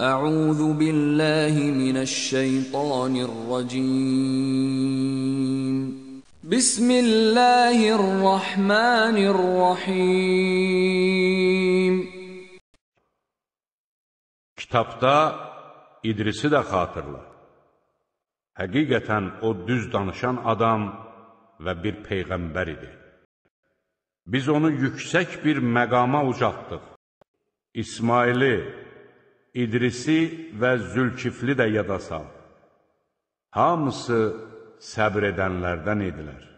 أعوذ بالله من الشيطان الرجيم بسم الله الرحمن الرحيم Kitabda İdrisi də xatırla. Həqiqətən o düz danışan adam və bir peyğəmbər idi. Biz onu yüksək bir məqama ucaltdıq. İsmaili İdrisi və Zülkifli də yada sal. Hamısı səbr edənlərdən idilər.